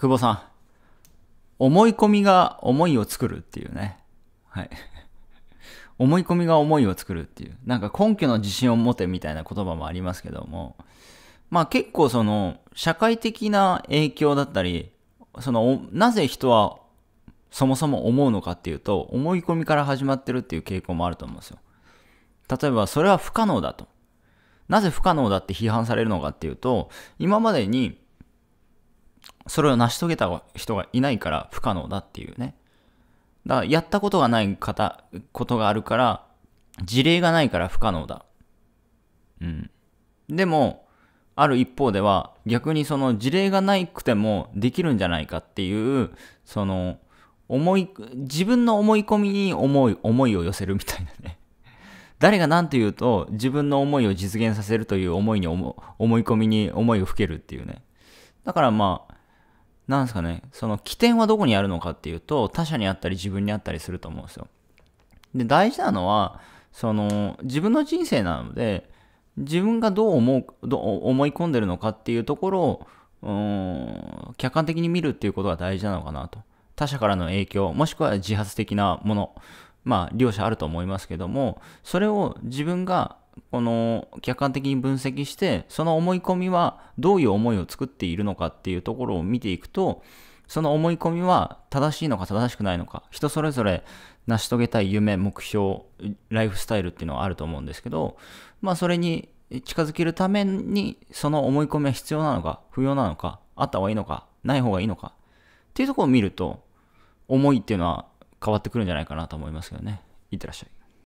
久保さん。思い込みが思いを作るっていうね。はい。思い込みが思いを作るっていう。なんか根拠の自信を持てみたいな言葉もありますけども。まあ結構その社会的な影響だったり、そのなぜ人はそもそも思うのかっていうと、思い込みから始まってるっていう傾向もあると思うんですよ。例えばそれは不可能だと。なぜ不可能だって批判されるのかっていうと、今までにそれを成し遂げた人がいないから不可能だっていうね。だからやったことがない方、ことがあるから、事例がないから不可能だ。うん。でも、ある一方では逆にその事例がないくてもできるんじゃないかっていう、その思い、自分の思い込みに思い、思いを寄せるみたいなね。誰が何と言うと自分の思いを実現させるという思いに思い込みに思いをふけるっていうね。だからまあ、なんですかね、その起点はどこにあるのかっていうと、他者にあったり自分にあったりすると思うんですよ。で、大事なのは、その、自分の人生なので、自分がどう思う、どう思い込んでるのかっていうところを、客観的に見るっていうことが大事なのかなと。他者からの影響、もしくは自発的なもの、まあ、両者あると思いますけども、それを自分がこの客観的に分析してその思い込みはどういう思いを作っているのかっていうところを見ていくとその思い込みは正しいのか正しくないのか人それぞれ成し遂げたい夢目標ライフスタイルっていうのはあると思うんですけどまあそれに近づけるためにその思い込みは必要なのか不要なのかあった方がいいのかない方がいいのかっていうところを見ると思いっていうのは変わってくるんじゃないかなと思いますけどねいってらっしゃい